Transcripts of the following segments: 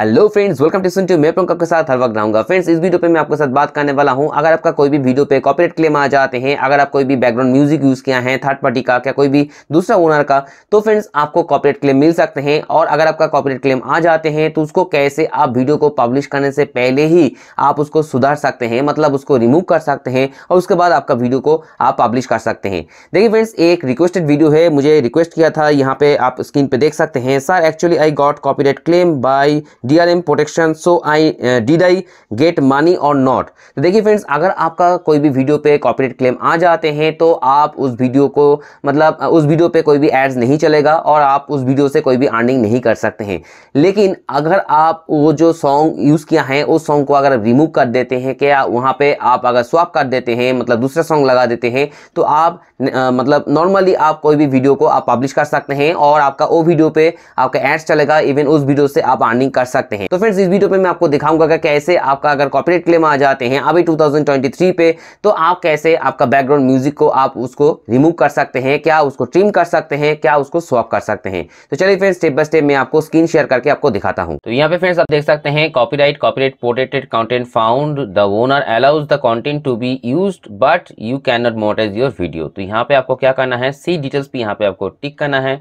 hello friends welcome to सुन टू मैं प्रमुख के साथ हर वक्त रहूंगा फ्रेंड्स इस वीडियो पे मैं आपके साथ बात करने वाला हूं अगर आपका कोई भी वीडियो पे कॉपीराइट क्लेम आ जाते हैं अगर आप कोई भी बैकग्राउंड म्यूजिक यूज़ किया है थर्ड पार्टी का क्या कोई भी दूसरा ओनर का तो फ्रेंड्स आपको कॉपरेट क्लेम मिल सकते हैं और अगर आपका कॉपरेट क्लेम आ जाते हैं तो उसको कैसे आप वीडियो को पब्लिश करने से पहले ही आप उसको सुधार सकते हैं मतलब उसको रिमूव कर सकते हैं और उसके बाद आपका वीडियो को आप पब्लिश कर सकते हैं देखिए फ्रेंड्स एक रिक्वेस्टेड वीडियो है मुझे रिक्वेस्ट किया था यहाँ पे आप स्क्रीन पे देख सकते हैं sir actually I got copyright claim by DRM protection so I did I get money or not तो देखिए फ्रेंड्स अगर आपका कोई भी वीडियो पे कॉपीराइट क्लेम आ जाते हैं तो आप उस वीडियो को मतलब उस वीडियो पे कोई भी एड्स नहीं चलेगा और आप उस वीडियो से कोई भी अर्निंग नहीं कर सकते हैं लेकिन अगर आप वो जो सॉन्ग यूज़ किया है उस सॉन्ग को अगर रिमूव कर देते हैं क्या वहाँ पे आप अगर स्वाप कर देते हैं मतलब दूसरा सॉन्ग लगा देते हैं तो आप मतलब नॉर्मली आप कोई भी वीडियो को आप पब्लिश कर सकते हैं और आपका वो वीडियो पे आपका एड्स चलेगा इवन उस वीडियो से आप अर्निंग कर सकते सकते हैं तो फ्रेंड्स इस वीडियो पे मैं आपको दिखाऊंगा कि कैसे आपका अगर कॉपीराइट क्लेम आ जाते हैं अभी 2023 पे तो आप कैसे आपका बैकग्राउंड म्यूजिक को आप उसको रिमूव कर सकते हैं क्या उसको ट्रिम कर सकते हैं क्या उसको स्वॉप कर सकते हैं तो चलिए फ्रेंड स्टेप बाय स्टेप मैं आपको स्क्रीन शेयर करके आपको दिखाता हूँ तो यहाँ पे फ्रेंड्स आप देख सकते हैं copyright copyright protected content found the owner allows the content to be use but you can not monetize your video तो यहाँ पे आपको क्या करना है सी डिटेल्स पे यहाँ पे आपको टिक करना है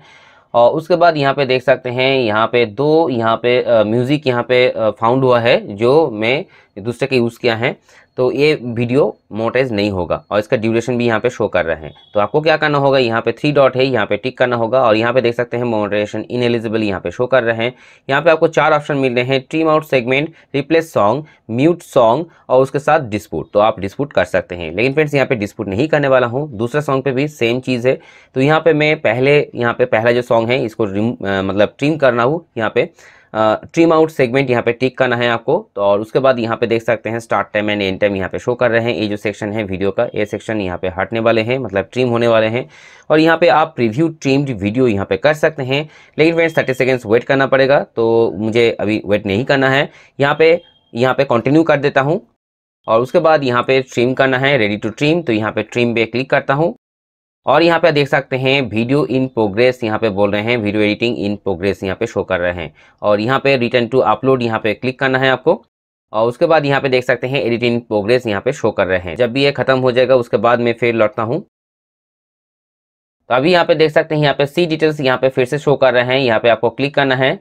और उसके बाद यहाँ पे देख सकते हैं यहाँ पे दो यहाँ पे म्यूज़िक यहाँ पे फाउंड हुआ है जो मैं दूसरे के यूज़ किया है तो ये वीडियो मोटाइज नहीं होगा और इसका ड्यूरेशन भी यहाँ पे शो कर रहे हैं तो आपको क्या करना होगा यहाँ पे थ्री डॉट है यहाँ पे टिक करना होगा और यहाँ पे देख सकते हैं मोटरेशन इन एलिजिबल यहाँ पे शो कर रहे हैं यहाँ पे आपको चार ऑप्शन मिल रहे हैं trim out segment replace song mute song और उसके साथ डिस्पूट तो आप डिस्पूट कर सकते हैं लेकिन फ्रेंड्स यहाँ पे डिस्पूट नहीं करने वाला हूँ दूसरा सॉन्ग पर भी सेम चीज़ है तो यहाँ पर मैं पहले यहाँ पर पहला जो सॉन्ग है इसको मतलब ट्रीम करना हूँ यहाँ पर ट्रीम आउट सेगमेंट यहाँ पे टिक करना है आपको तो और उसके बाद यहाँ पे देख सकते हैं start time and end time यहाँ पे शो कर रहे हैं ये जो सेक्शन है वीडियो का ये सेक्शन यहाँ पे हटने वाले हैं मतलब ट्रीम होने वाले हैं और यहाँ पे आप प्रीव्यू ट्रीम्ड वीडियो यहाँ पे कर सकते हैं लेकिन फ्रेंड्स थर्टी सेकेंड्स वेट करना पड़ेगा तो मुझे अभी वेट नहीं करना है यहाँ पे यहाँ पे कंटिन्यू कर देता हूँ और उसके बाद यहाँ पे ट्रिम करना है रेडी टू ट्रिम तो यहाँ पे ट्रिम पे क्लिक करता हूँ और यहाँ पे देख सकते हैं वीडियो इन प्रोग्रेस यहाँ पे बोल रहे हैं वीडियो एडिटिंग इन प्रोग्रेस यहाँ पे शो कर रहे हैं और यहाँ पे रिटर्न टू अपलोड यहाँ पे क्लिक करना है आपको और उसके बाद यहाँ पे देख सकते हैं एडिट इन प्रोग्रेस यहाँ पे शो कर रहे हैं जब भी ये खत्म हो जाएगा उसके बाद मैं फिर लौटता हूँ तो अभी यहाँ पे देख सकते हैं यहाँ पे सी डिटेल्स यहाँ पे फिर से शो कर रहे हैं यहाँ पे आपको क्लिक करना है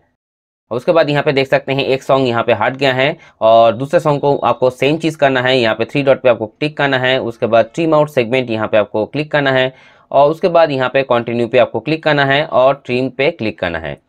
और उसके बाद यहाँ पे देख सकते हैं एक सॉन्ग यहाँ पे हट गया है और दूसरे सॉन्ग को आपको सेम चीज़ करना है यहाँ पे थ्री डॉट पे आपको क्लिक करना है उसके बाद ट्रीम आउट सेगमेंट यहाँ पे आपको क्लिक करना है और उसके बाद यहाँ पे कंटिन्यू पे आपको क्लिक करना है और ट्रिम पे क्लिक करना है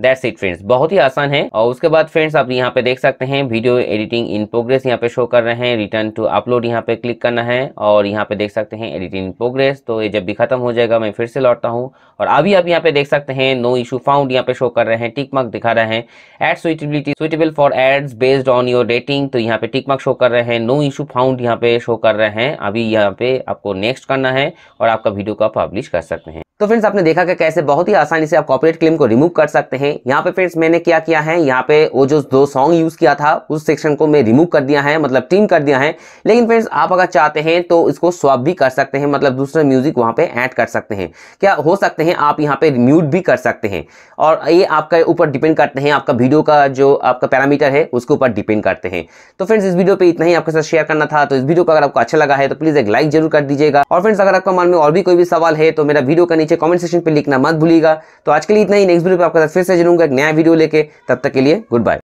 दैट्स इट फ्रेंड्स बहुत ही आसान है और उसके बाद फ्रेंड्स आप यहाँ पे देख सकते हैं वीडियो एडिटिंग इन प्रोग्रेस यहाँ पे शो कर रहे हैं रिटर्न टू अपलोड यहाँ पे क्लिक करना है और यहाँ पे देख सकते हैं एडिटिंग इन प्रोग्रेस तो ये जब भी खत्म हो जाएगा मैं फिर से लौटता हूँ और अभी आप यहाँ पे देख सकते हैं नो इशू फाउंड यहाँ पे शो कर रहे हैं टिक मार्क दिखा रहे हैं ad suitability suitable for ads based on your dating तो यहाँ पे टिक मार्क शो कर रहे हैं नो इशू फाउंड यहाँ पे शो कर रहे हैं अभी यहाँ पे आपको नेक्स्ट करना है और आपका वीडियो का पब्लिश कर सकते हैं तो फ्रेंड्स आपने देखा कि कैसे बहुत ही आसानी से आप कॉपरेट क्लेम को रिमूव कर सकते हैं यहाँ पे फ्रेंड्स मैंने क्या किया है यहाँ पे वो जो दो सॉन्ग यूज़ किया था उस सेक्शन को मैं रिमूव कर दिया है मतलब टीम कर दिया है लेकिन फ्रेंड्स आप अगर चाहते हैं तो इसको स्वाप भी कर सकते हैं मतलब दूसरा म्यूजिक वहाँ पे ऐड कर सकते हैं क्या हो सकते हैं आप यहाँ पे म्यूट भी कर सकते हैं और ये आपके ऊपर डिपेंड करते हैं आपका वीडियो का जो आपका पैरामीटर है उसके ऊपर डिपेंड करते हैं तो फ्रेंड्स इस वीडियो पर इतना ही आपके साथ शेयर करना था तो इस वीडियो को अगर आपको अच्छा लगा है तो प्लीज़ एक लाइक जरूर कर दीजिएगा और फ्रेंड्स अगर आपका मन में और भी कोई भी सवाल है तो मेरा वीडियो का नीचे नीचे कमेंट सेक्शन पे लिखना मत भूलिएगा तो आज के लिए इतना ही नेक्स्ट वीडियो पे आपका फिर से जुड़ूंगा एक नया वीडियो लेके तब तक के लिए गुड बाय